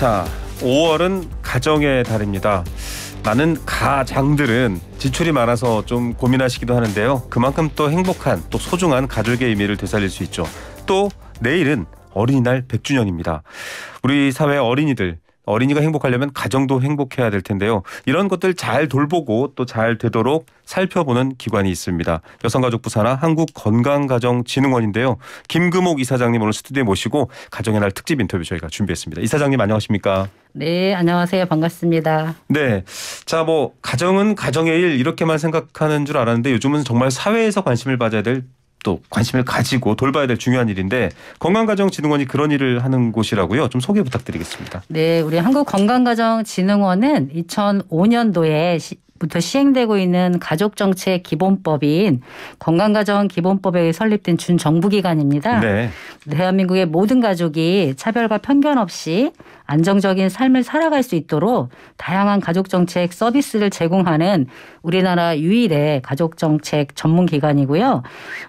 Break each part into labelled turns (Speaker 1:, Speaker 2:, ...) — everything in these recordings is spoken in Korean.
Speaker 1: 자, 5월은 가정의 달입니다. 많은 가장들은 지출이 많아서 좀 고민하시기도 하는데요. 그만큼 또 행복한 또 소중한 가족의 의미를 되살릴 수 있죠. 또 내일은 어린이날 100주년입니다. 우리 사회 어린이들 어린이가 행복하려면 가정도 행복해야 될 텐데요. 이런 것들 잘 돌보고 또 잘 되도록 살펴보는 기관이 있습니다. 여성가족부 산하 한국건강가정진흥원인데요. 김금옥 이사장님 오늘 스튜디오에 모시고 가정의 날 특집 인터뷰 저희가 준비했습니다. 이사장님 안녕하십니까?
Speaker 2: 네, 안녕하세요. 반갑습니다.
Speaker 1: 네. 자, 뭐 가정은 가정의 일 이렇게만 생각하는 줄 알았는데 요즘은 정말 사회에서 관심을 받아야 될또 관심을 가지고 돌봐야 될 중요한 일인데 건강가정진흥원이 그런 일을 하는 곳이라고요. 좀 소개 부탁드리겠습니다.
Speaker 2: 네, 우리 한국건강가정진흥원은 2005년도에 부터 시행되고 있는 가족정책 기본법인 건강가정기본법에 설립된 준정부기관입니다. 네. 대한민국의 모든 가족이 차별과 편견 없이 안정적인 삶을 살아갈 수 있도록 다양한 가족정책 서비스를 제공하는 우리나라 유일의 가족정책 전문기관이고요.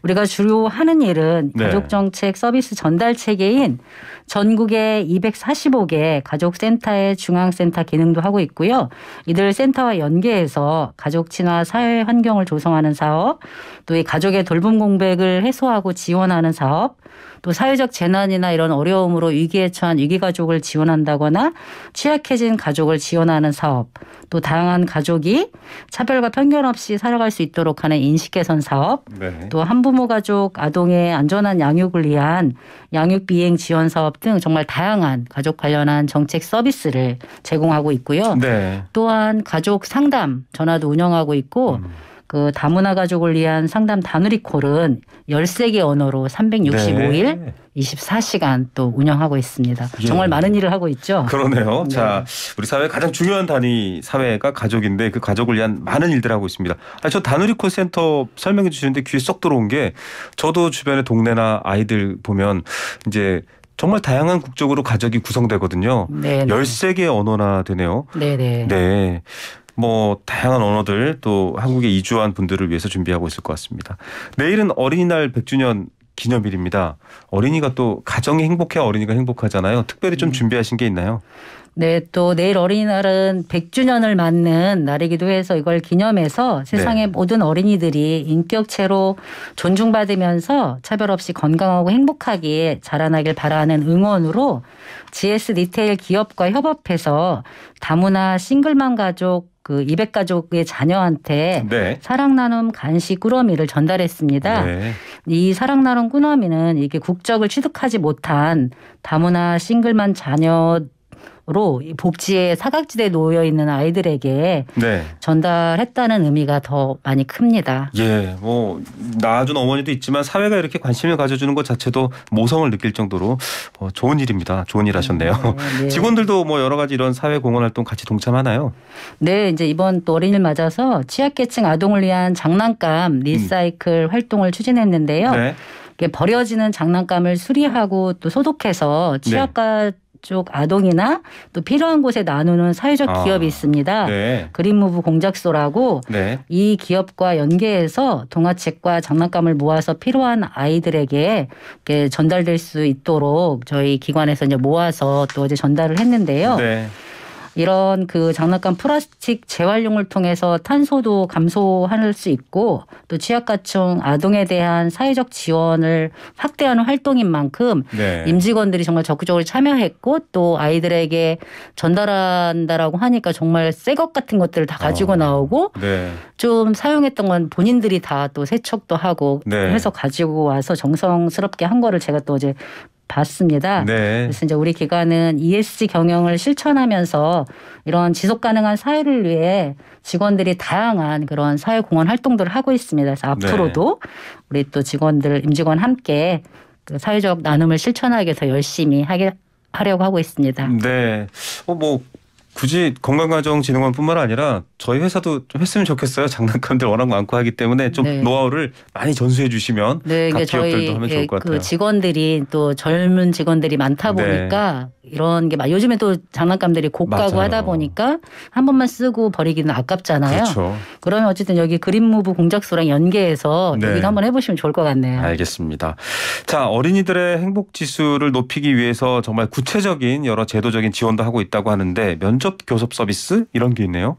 Speaker 2: 우리가 주로 하는 일은 네. 가족정책 서비스 전달 체계인 전국의 245개 가족센터의 중앙센터 기능도 하고 있고요. 이들 센터와 연계해서 통해서 가족 친화 사회 환경을 조성하는 사업, 또 이 가족의 돌봄 공백을 해소하고 지원하는 사업, 또 사회적 재난이나 이런 어려움으로 위기에 처한 위기 가족을 지원한다거나 취약해진 가족을 지원하는 사업, 또 다양한 가족이 차별과 편견 없이 살아갈 수 있도록 하는 인식 개선 사업, 네. 또 한부모 가족 아동의 안전한 양육을 위한 양육 비행 지원 사업 등 정말 다양한 가족 관련한 정책 서비스를 제공하고 있고요. 네. 또한 가족 상담 전화도 운영하고 있고 음. 그 다문화 가족을 위한 상담 다누리콜은 13개 언어로 365일 네. 24시간 또 운영하고 있습니다. 예. 정말 많은 일을 하고 있죠. 그러네요. 네. 자,
Speaker 1: 우리 사회 가장 중요한 단위 사회가 가족인데 그 가족을 위한 많은 일들 하고 있습니다. 아, 저 다누리콜 센터 설명해 주시는데 귀에 쏙 들어온 게 저도 주변에 동네나 아이들 보면 이제 정말 다양한 국적으로 가족이 구성되거든요. 네네. 13개 언어나 되네요. 네네. 네. 네. 네. 뭐 다양한 언어들 또 한국에 이주한 분들을 위해서 준비하고 있을 것 같습니다. 내일은 어린이날 100주년 기념일입니다. 어린이가 또 가정이 행복해 야 어린이가 행복하잖아요. 특별히 좀 음. 준비하신 게 있나요?
Speaker 2: 네, 또 내일 어린이날은 100주년을 맞는 날이기도 해서 이걸 기념해서 네. 세상의 네. 모든 어린이들이 인격체로 존중받으면서 차별 없이 건강하고 행복하게 자라나길 바라는 응원으로 GS 리테일 기업과 협업해서 다문화 싱글맘 가족 그 200가족의 자녀한테 네. 사랑 나눔 간식 꾸러미를 전달했습니다. 네. 이 사랑 나눔 꾸러미는 이게 국적을 취득하지 못한 다문화 싱글맘 자녀 으로 복지의 사각지대에 놓여 있는 아이들에게 네. 전달했다는 의미가 더 많이 큽니다.
Speaker 1: 예, 뭐 낳아준 어머니도 있지만 사회가 이렇게 관심을 가져주는 것 자체도 모성을 느낄 정도로 어, 좋은 일입니다. 좋은 일 하셨네요. 네, 네. 직원들도 뭐 여러 가지 이런 사회 공헌 활동 같이 동참하나요?
Speaker 2: 네, 이제 이번 또 어린이를 맞아서 취약계층 아동을 위한 장난감 음. 리사이클 음. 활동을 추진했는데요. 네. 버려지는 장난감을 수리하고 또 소독해서 네. 취약가 쪽 아동이나 또 필요한 곳에 나누는 사회적 아, 기업이 있습니다. 네. 그린무브 공작소라고 네. 이 기업과 연계해서 동화책과 장난감을 모아서 필요한 아이들에게 전달될 수 있도록 저희 기관에서 이제 모아서 또 어제 전달을 했는데요. 네. 이런 그 장난감 플라스틱 재활용을 통해서 탄소도 감소할 수 있고 또 취약가층 아동에 대한 사회적 지원을 확대하는 활동인 만큼 네. 임직원들이 정말 적극적으로 참여했고 또 아이들에게 전달한다라고 하니까 정말 새 것 같은 것들을 다 가지고 어. 나오고 네. 좀 사용했던 건 본인들이 다 또 세척도 하고 네. 해서 가지고 와서 정성스럽게 한 거를 제가 또 이제 봤습니다. 네. 그래서 이제 우리 기관은 ESG 경영을 실천하면서 이런 지속 가능한 사회를 위해 직원들이 다양한 그런 사회 공헌 활동들을 하고 있습니다. 그래서 앞으로도 네. 우리 또 직원들 임직원 함께 그 사회적 나눔을 실천하기 위해서 열심히 하게 하려고 하고 있습니다.
Speaker 1: 네. 어, 뭐 굳이 건강가정진흥원뿐만 아니라 저희 회사도 좀 했으면 좋겠어요. 장난감들 워낙 많고 하기 때문에 좀 네. 노하우를 많이 전수해 주시면 네, 각 기업들도 하면 좋을 것 같아요. 그
Speaker 2: 직원들이 또 젊은 직원들이 많다 네. 보니까 이런 게 막 요즘에 또 장난감들이 고가고 맞아요. 하다 보니까 한 번만 쓰고 버리기는 아깝잖아요. 그렇죠. 그러면 어쨌든 여기 그린무브 공작소랑 연계해서 네. 얘기를 한번 해보시면 좋을 것 같네요.
Speaker 1: 알겠습니다. 자 어린이들의 행복 지수를 높이기 위해서 정말 구체적인 여러 제도적인 지원도 하고 있다고 하는데 면 면접 교섭 서비스 이런 게 있네요.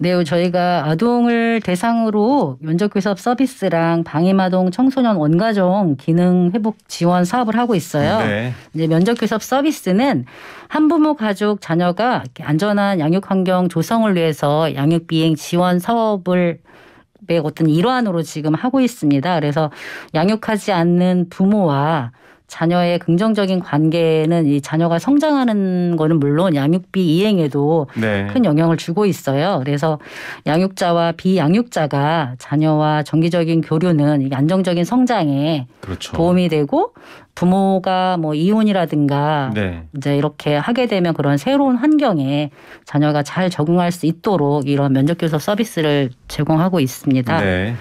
Speaker 2: 네, 저희가 아동을 대상으로 면접교섭 서비스랑 방임아동 청소년 원가정 기능 회복 지원 사업을 하고 있어요. 네. 이제 면접교섭 서비스는 한부모 가족 자녀가 안전한 양육 환경 조성을 위해서 양육 비행 지원 사업을 어떤 일환으로 지금 하고 있습니다. 그래서 양육하지 않는 부모와 자녀의 긍정적인 관계는 이 자녀가 성장하는 거는 물론 양육비 이행에도 네. 큰 영향을 주고 있어요. 그래서 양육자와 비양육자가 자녀와 정기적인 교류는 안정적인 성장에 그렇죠. 도움이 되고 부모가 뭐 이혼이라든가 네. 이제 이렇게 하게 되면 그런 새로운 환경에 자녀가 잘 적응할 수 있도록 이런 면접 교섭 서비스를 제공하고 있습니다. 네.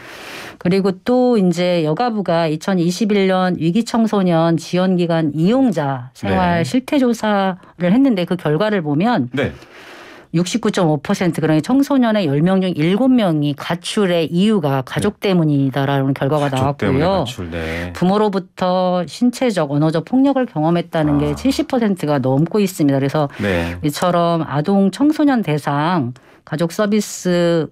Speaker 2: 그리고 또 이제 여가부가 2021년 위기 청소년 지원 기간 이용자 생활 네. 실태 조사를 했는데 그 결과를 보면 네. 69.5% 그러니 청소년의 10명 중 7명이 가출의 이유가 네. 가족 때문이다라는 결과가 가족 나왔고요. 네. 부모로부터 신체적 언어적 폭력을 경험했다는 아. 게 70%가 넘고 있습니다. 그래서 네. 이처럼 아동 청소년 대상 가족 서비스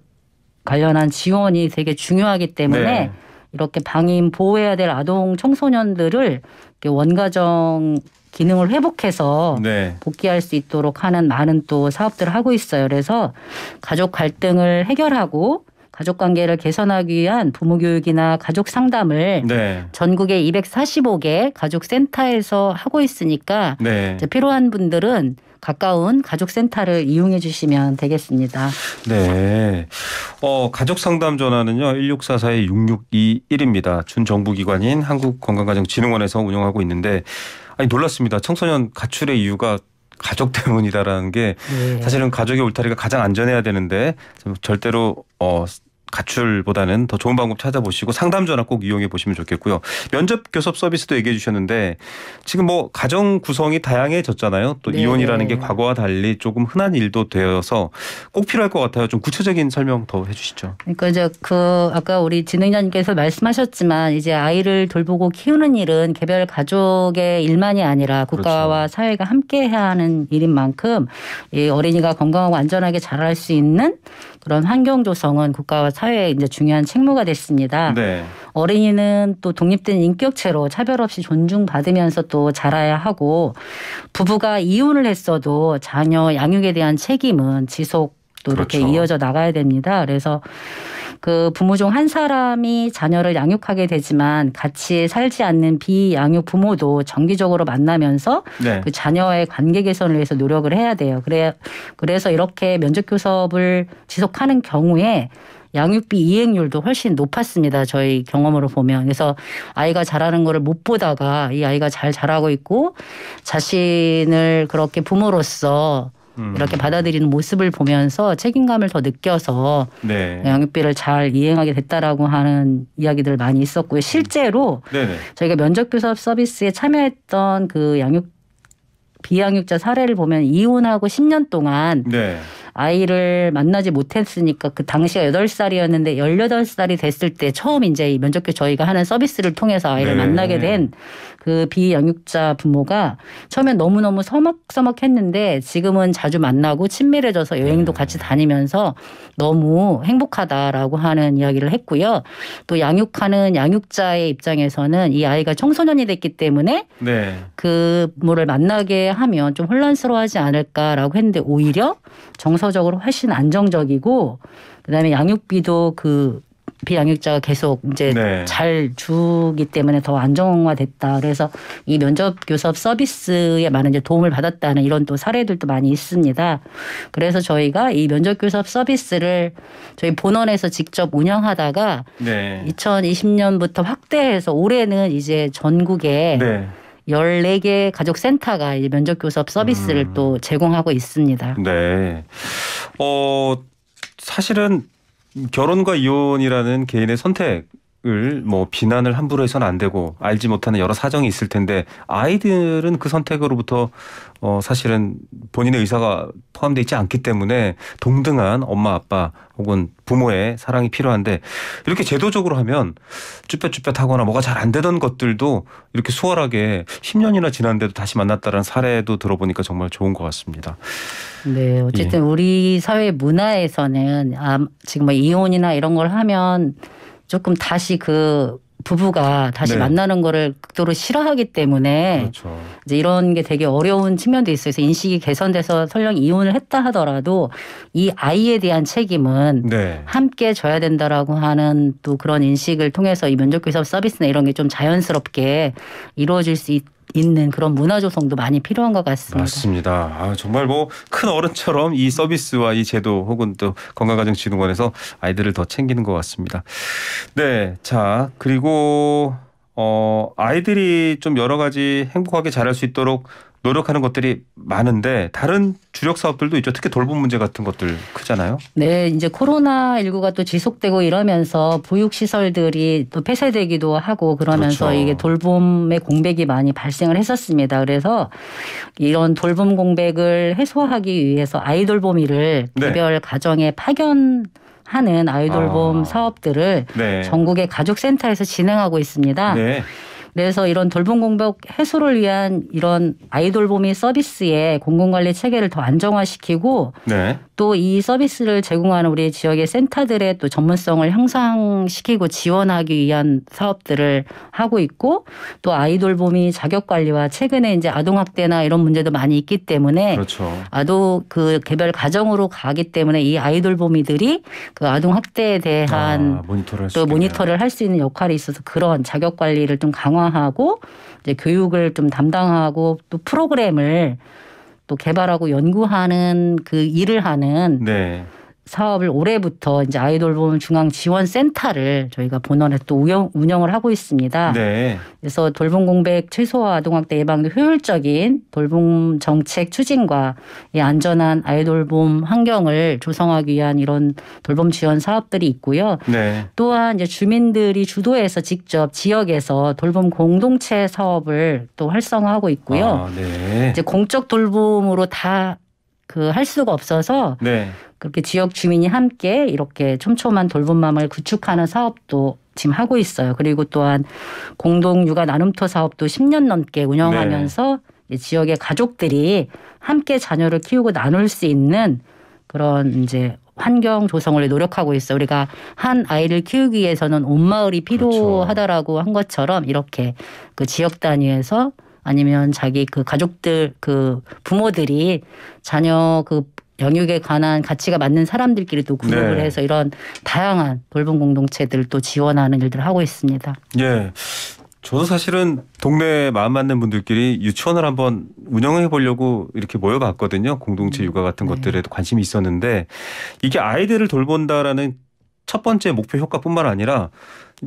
Speaker 2: 관련한 지원이 되게 중요하기 때문에 네. 이렇게 방임 보호해야 될 아동 청소년들을 원가정 기능을 회복해서 네. 복귀할 수 있도록 하는 많은 또 사업들을 하고 있어요. 그래서 가족 갈등을 해결하고 가족 관계를 개선하기 위한 부모 교육이나 가족 상담을 네. 전국의 245개 가족 센터에서 하고 있으니까 네. 필요한 분들은 가까운 가족 센터를 이용해 주시면 되겠습니다.
Speaker 1: 네. 어, 가족 상담 전화는요. 1644-6621입니다. 준정부기관인 한국건강가정진흥원에서 운영하고 있는데 아니 놀랐습니다. 청소년 가출의 이유가 가족 때문이다라는 게 네. 사실은 가족의 울타리가 가장 안전해야 되는데 절대로 어 가출보다는 더 좋은 방법 찾아보시고 상담 전화 꼭 이용해 보시면 좋겠고요. 면접 교섭 서비스도 얘기해 주셨는데 지금 뭐 가정 구성이 다양해졌잖아요. 또 네. 이혼이라는 네. 게 과거와 달리 조금 흔한 일도 되어서 꼭 필요할 것 같아요. 좀 구체적인 설명 더 해주시죠.
Speaker 2: 그러니까 이제 그 아까 우리 진행자님께서 말씀하셨지만 이제 아이를 돌보고 키우는 일은 개별 가족의 일만이 아니라 국가와 그렇죠. 사회가 함께 해야 하는 일인 만큼 이 어린이가 건강하고 안전하게 자랄 수 있는 그런 환경 조성은 국가와 사회의 이제 중요한 책무가 됐습니다. 네. 어린이는 또 독립된 인격체로 차별 없이 존중받으면서 또 자라야 하고 부부가 이혼을 했어도 자녀 양육에 대한 책임은 지속 또 그렇죠. 이렇게 이어져 나가야 됩니다. 그래서 그 부모 중 한 사람이 자녀를 양육하게 되지만 같이 살지 않는 비양육 부모도 정기적으로 만나면서 네. 그 자녀의 관계 개선을 위해서 노력을 해야 돼요. 그래 그래서 이렇게 면접 교섭을 지속하는 경우에 양육비 이행률도 훨씬 높았습니다. 저희 경험으로 보면. 그래서 아이가 잘하는 거를 못 보다가 이 아이가 잘 자라고 있고 자신을 그렇게 부모로서 음. 이렇게 받아들이는 모습을 보면서 책임감을 더 느껴서 네. 양육비를 잘 이행하게 됐다라고 하는 이야기들 많이 있었고요. 음. 실제로 음. 저희가 면접교섭 서비스에 참여했던 그 양육 비양육자 사례를 보면 이혼하고 10년 동안 네. 아이를 만나지 못했으니까 그 당시가 여덟 살이었는데 열여덟 살이 됐을 때 처음 이제 면접교 저희가 하는 서비스를 통해서 아이를 네. 만나게 된 그 비양육자 부모가 처음엔 너무너무 서먹서먹했는데 지금은 자주 만나고 친밀해져서 여행도 네. 같이 다니면서 너무 행복하다라고 하는 이야기를 했고요. 또 양육하는 양육자의 입장에서는 이 아이가 청소년이 됐기 때문에 네. 그 부모를 만나게 하면 좀 혼란스러워하지 않을까라고 했는데 오히려 정서 정서적으로 훨씬 안정적이고 그다음에 양육비도 그 비양육자가 계속 이제 네. 잘 주기 때문에 더 안정화됐다. 그래서 이 면접 교섭 서비스에 많은 이제 도움을 받았다는 이런 또 사례들도 많이 있습니다. 그래서 저희가 이 면접 교섭 서비스를 저희 본원에서 직접 운영하다가 네. 2020년부터 확대해서 올해는 이제 전국에 네. 1 4개 가족 센터가 이제 면접 교섭 서비스를 음. 또 제공하고 있습니다.
Speaker 1: 네. 어 사실은 결혼과 이혼이라는 개인의 선택 선택을 뭐 비난을 함부로 해서는 안 되고 알지 못하는 여러 사정이 있을 텐데 아이들은 그 선택으로부터 어 사실은 본인의 의사가 포함되어 있지 않기 때문에 동등한 엄마 아빠 혹은 부모의 사랑이 필요한데 이렇게 제도적으로 하면 쭈뼛쭈뼛하거나 뭐가 잘 안 되던 것들도 이렇게 수월하게 10년이나 지난데도 다시 만났다는 사례도 들어보니까 정말 좋은 것 같습니다.
Speaker 2: 네, 어쨌든 예. 우리 사회 문화에서는 아, 지금 뭐 이혼이나 이런 걸 하면 조금 다시 그 부부가 다시 네. 만나는 거를 극도로 싫어하기 때문에 그렇죠. 이제 이런 게 되게 어려운 측면도 있어요. 그래서 인식이 개선돼서 설령 이혼을 했다 하더라도 이 아이에 대한 책임은 네. 함께 져야 된다라고 하는 또 그런 인식을 통해서 이 면접 교섭 서비스나 이런 게 좀 자연스럽게 이루어질 수 있. 있는 그런 문화 조성도 많이 필요한 것 같습니다.
Speaker 1: 맞습니다. 아, 정말 뭐 큰 어른처럼 이 서비스와 이 제도 혹은 또 건강가정진흥원에서 아이들을 더 챙기는 것 같습니다. 네, 자 그리고 어, 아이들이 좀 여러 가지 행복하게 자랄 수 있도록 노력하는 것들이 많은데 다른 주력 사업들도 있죠. 특히 돌봄 문제 같은 것들 크잖아요.
Speaker 2: 네, 이제 코로나 19가 또 지속되고 이러면서 보육 시설들이 또 폐쇄되기도 하고 그러면서 그렇죠. 이게 돌봄의 공백이 많이 발생을 했었습니다. 그래서 이런 돌봄 공백을 해소하기 위해서 아이돌봄이를 네. 개별 가정에 파견 하는 아이돌봄 아. 사업들을 네. 전국의 가족센터에서 진행하고 있습니다. 네. 그래서 이런 돌봄 공백 해소를 위한 이런 아이돌봄이 서비스의 공공관리 체계를 더 안정화시키고 네. 또이 서비스를 제공하는 우리 지역의 센터들의 또 전문성을 향상시키고 지원하기 위한 사업들을 하고 있고 또 아이돌봄이 자격 관리와 최근에 이제 아동 학대나 이런 문제도 많이 있기 때문에 그렇죠. 아도그 개별 가정으로 가기 때문에 이 아이돌봄이들이 그 아동 학대에 대한 아,
Speaker 1: 모니터를 또
Speaker 2: 모니터를 할 수 있는 역할이 있어서 그런 자격 관리를 좀 강화 강화하고 이제 교육을 좀 담당하고 또 프로그램을 또 개발하고 연구하는 그 일을 하는 네. 사업을 올해부터 이제 아이돌봄 중앙지원센터를 저희가 본원에 또 운영, 운영을 하고 있습니다. 네. 그래서 돌봄 공백 최소화 아동학대 예방의 효율적인 돌봄 정책 추진과 이 안전한 아이돌봄 환경을 조성하기 위한 이런 돌봄 지원 사업들이 있고요. 네. 또한 이제 주민들이 주도해서 직접 지역에서 돌봄 공동체 사업을 또 활성화하고 있고요. 아,
Speaker 1: 네. 이제
Speaker 2: 공적 돌봄으로 다 그할 수가 없어서 네. 그렇게 지역 주민이 함께 이렇게 촘촘한 돌봄 마을 구축하는 사업도 지금 하고 있어요. 그리고 또한 공동 육아 나눔터 사업도 10년 넘게 운영하면서 네. 지역의 가족들이 함께 자녀를 키우고 나눌 수 있는 그런 이제 환경 조성을 노력하고 있어. 우리가 한 아이를 키우기 위해서는 온 마을이 그렇죠. 필요하다라고 그렇죠. 한 것처럼 이렇게 그 지역 단위에서 아니면 자기 그 가족들 그 부모들이 자녀 그 영육에 관한 가치가 맞는 사람들끼리 또구룹을 네. 해서 이런 다양한 돌봄 공동체들 또 지원하는 일들을 하고 있습니다.
Speaker 1: 예. 저도 사실은 동네에 마음 맞는 분들끼리 유치원을 한번 운영해 보려고 이렇게 모여봤거든요. 공동체 음, 육아 같은 네. 것들에도 관심이 있었는데 이게 아이들을 돌본다라는 첫 번째 목표 효과뿐만 아니라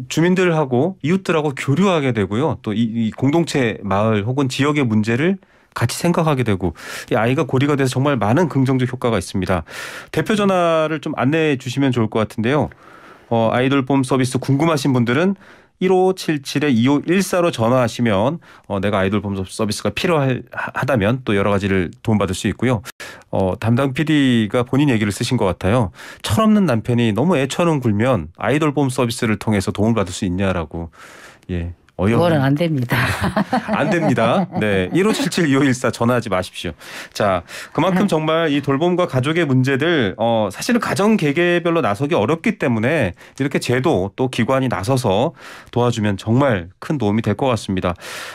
Speaker 1: 주민들하고 이웃들하고 교류하게 되고요. 또 이 공동체 마을 혹은 지역의 문제를 같이 생각하게 되고 이 아이가 고리가 돼서 정말 많은 긍정적 효과가 있습니다. 대표 전화를 좀 안내해 주시면 좋을 것 같은데요. 어, 아이돌봄 서비스 궁금하신 분들은 1577-2514로 전화하시면 어, 내가 아이돌 봄 서비스가 필요하다면 또 여러 가지를 도움받을 수 있고요. 어, 담당 PD가 본인 얘기를 쓰신 것 같아요. 철없는 남편이 너무 애처럼 굴면 아이돌 봄 서비스를 통해서 도움을 받을 수 있냐라고 예 그거는
Speaker 2: 안 됩니다.
Speaker 1: 안 됩니다. 네. 1577-2514 전화하지 마십시오. 자, 그만큼 네. 정말 이 돌봄과 가족의 문제들, 어, 사실은 가정 개개별로 나서기 어렵기 때문에 이렇게 제도 또 기관이 나서서 도와주면 정말 큰 도움이 될 것 같습니다.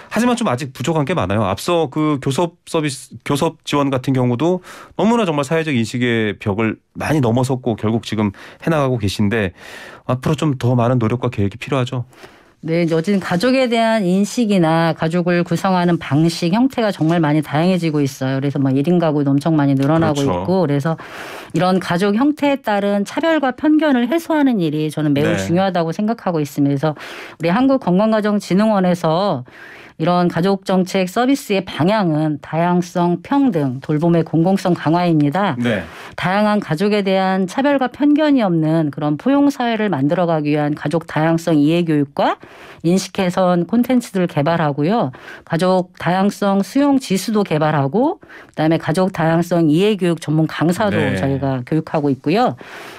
Speaker 1: 하지만 좀 아직 부족한 게 많아요. 앞서 그 교섭 서비스, 교섭 지원 같은 경우도 너무나 정말 사회적 인식의 벽을 많이 넘어섰고 결국 지금 해나가고 계신데 앞으로 좀 더 많은 노력과 계획이 필요하죠.
Speaker 2: 네, 어쨌든 가족에 대한 인식이나 가족을 구성하는 방식, 형태가 정말 많이 다양해지고 있어요. 그래서 뭐 1인 가구도 엄청 많이 늘어나고 그렇죠. 있고 그래서 이런 가족 형태에 따른 차별과 편견을 해소하는 일이 저는 매우 네. 중요하다고 생각하고 있습니서 우리 한국건강가정진흥원에서 이런 가족 정책 서비스의 방향은 다양성, 평등, 돌봄의 공공성 강화입니다. 네. 다양한 가족에 대한 차별과 편견이 없는 그런 포용 사회를 만들어가기 위한 가족 다양성 이해 교육과 인식 개선 콘텐츠들을 개발하고요. 가족 다양성 수용 지수도 개발하고 그다음에 가족 다양성 이해 교육 전문 강사로 네. 저희가 교육하고 있고요.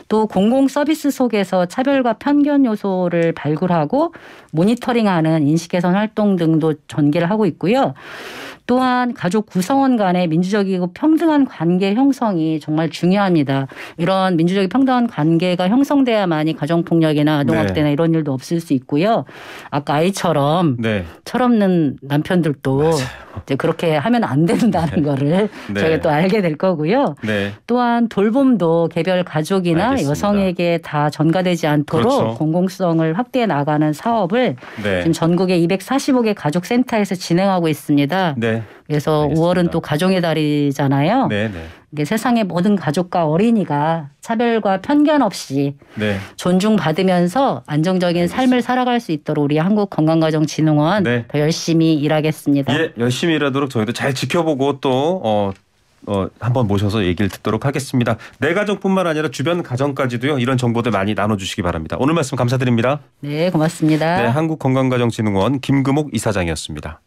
Speaker 2: 또 공공 서비스 속에서 차별과 편견 요소를 발굴하고 모니터링하는 인식 개선 활동 등도 전개를 하고 있고요. 또한 가족 구성원 간의 민주적이고 평등한 관계 형성이 정말 중요합니다. 이런 민주적이 평등한 관계가 형성돼야만이 가정폭력이나 아동학대나 네. 이런 일도 없을 수 있고요. 아까 아이처럼 네. 철없는 남편들도 맞아요. 이제 그렇게 하면 안 된다는 네. 거를 네. 저희가 또 알게 될 거고요. 네. 또한 돌봄도 개별 가족이나 알겠습니다. 여성에게 다 전가되지 않도록 그렇죠. 공공성을 확대해 나가는 사업을 네. 지금 전국의 245개 가족센터에서 진행하고 있습니다. 네. 네. 그래서 알겠습니다. 5월은 또 가정의 달이잖아요. 네, 네. 이게 세상의 모든 가족과 어린이가 차별과 편견 없이 네. 존중받으면서 안정적인 알 삶을 살아갈 수 있도록 우리 한국건강가정진흥원 네. 더 열심히 일하겠습니다. 예,
Speaker 1: 열심히 일하도록 저희도 잘 지켜보고 또 어, 어, 한번 모셔서 얘기를 듣도록 하겠습니다. 내 네 가정뿐만 아니라 주변 가정까지도요. 이런 정보들 많이 나눠주시기 바랍니다. 오늘 말씀 감사드립니다.
Speaker 2: 네, 고맙습니다. 네,
Speaker 1: 한국건강가정진흥원 김금옥 이사장이었습니다.